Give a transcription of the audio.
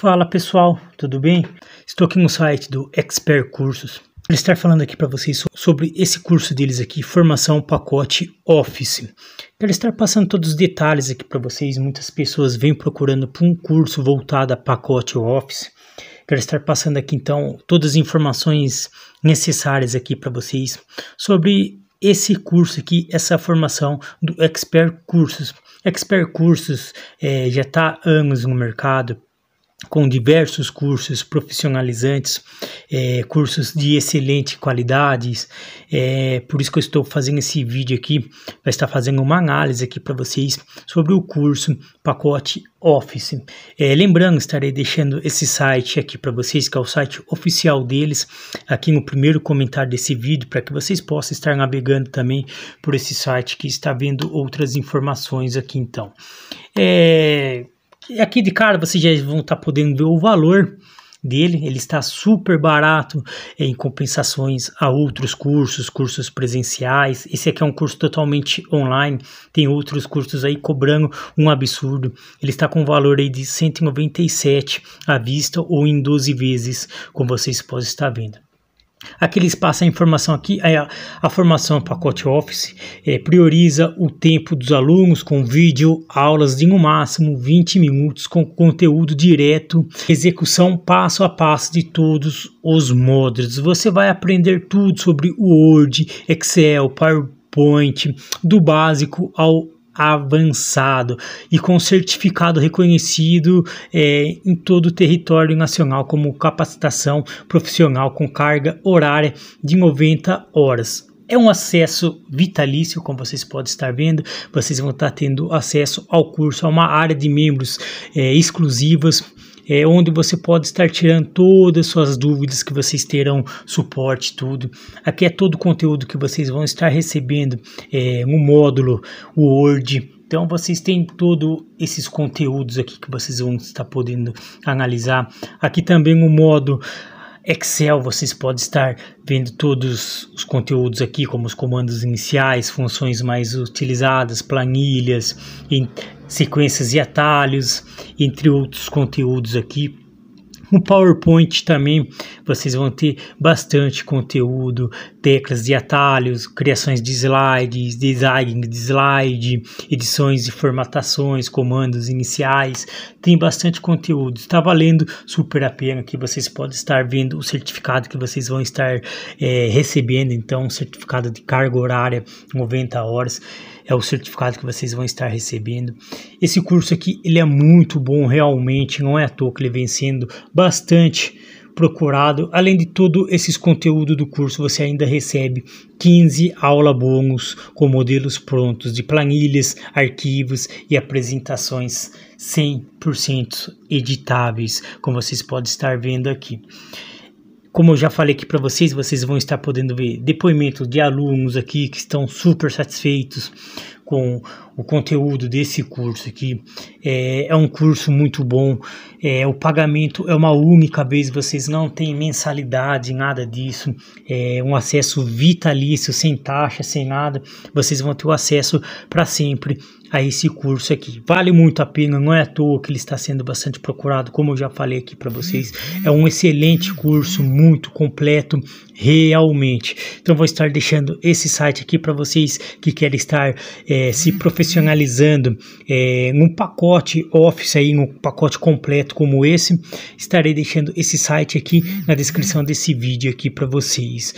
Fala pessoal, tudo bem? Estou aqui no site do Expert Cursos. Vou estar falando aqui para vocês sobre esse curso deles aqui, Formação Pacote Office. Quero estar passando todos os detalhes aqui para vocês. Muitas pessoas vêm procurando por um curso voltado a pacote Office. Quero estar passando aqui então todas as informações necessárias aqui para vocês sobre esse curso aqui, essa formação do Expert Cursos. Expert Cursos é, já está há anos no mercado, com diversos cursos profissionalizantes, é, cursos de excelente qualidade. É, por isso que eu estou fazendo esse vídeo aqui, vai estar fazendo uma análise aqui para vocês sobre o curso pacote Office. É, lembrando, estarei deixando esse site aqui para vocês, que é o site oficial deles, aqui no primeiro comentário desse vídeo, para que vocês possam estar navegando também por esse site que está vendo outras informações aqui então. É, e Aqui de cara vocês já vão estar tá podendo ver o valor dele, ele está super barato em compensações a outros cursos, cursos presenciais. Esse aqui é um curso totalmente online, tem outros cursos aí cobrando um absurdo. Ele está com um valor aí de 197 à vista ou em 12 vezes, como vocês podem estar vendo. Aqui eles passam a informação aqui, é a, a formação pacote Office é, prioriza o tempo dos alunos com vídeo, aulas de no máximo 20 minutos com conteúdo direto, execução passo a passo de todos os módulos. Você vai aprender tudo sobre Word, Excel, PowerPoint, do básico ao avançado e com certificado reconhecido é, em todo o território nacional como capacitação profissional com carga horária de 90 horas. É um acesso vitalício, como vocês podem estar vendo. Vocês vão estar tendo acesso ao curso, a uma área de membros é, exclusivas é, onde você pode estar tirando todas as suas dúvidas que vocês terão suporte tudo. Aqui é todo o conteúdo que vocês vão estar recebendo, é, um módulo, Word, então vocês têm todos esses conteúdos aqui que vocês vão estar podendo analisar. Aqui também o módulo Excel, vocês podem estar vendo todos os conteúdos aqui, como os comandos iniciais, funções mais utilizadas, planilhas, sequências e atalhos, entre outros conteúdos aqui no PowerPoint também vocês vão ter bastante conteúdo, teclas de atalhos, criações de slides, design de slide, edições e formatações, comandos iniciais, tem bastante conteúdo. Está valendo super a pena que vocês podem estar vendo o certificado que vocês vão estar é, recebendo, então um certificado de carga horária 90 horas é o certificado que vocês vão estar recebendo. Esse curso aqui, ele é muito bom realmente, não é à toa que ele vem sendo bastante procurado. Além de todo esses conteúdos do curso, você ainda recebe 15 aula bônus com modelos prontos de planilhas, arquivos e apresentações 100% editáveis, como vocês podem estar vendo aqui. Como eu já falei aqui para vocês, vocês vão estar podendo ver depoimentos de alunos aqui que estão super satisfeitos, com o conteúdo desse curso aqui. É, é um curso muito bom, é, o pagamento é uma única vez, vocês não têm mensalidade, nada disso. É um acesso vitalício, sem taxa, sem nada. Vocês vão ter o acesso para sempre a esse curso aqui. Vale muito a pena, não é à toa que ele está sendo bastante procurado, como eu já falei aqui para vocês. É um excelente curso, muito completo, realmente. Então vou estar deixando esse site aqui para vocês que querem estar é, se profissionalizando é, num pacote Office aí, um pacote completo como esse. Estarei deixando esse site aqui na descrição desse vídeo aqui para vocês.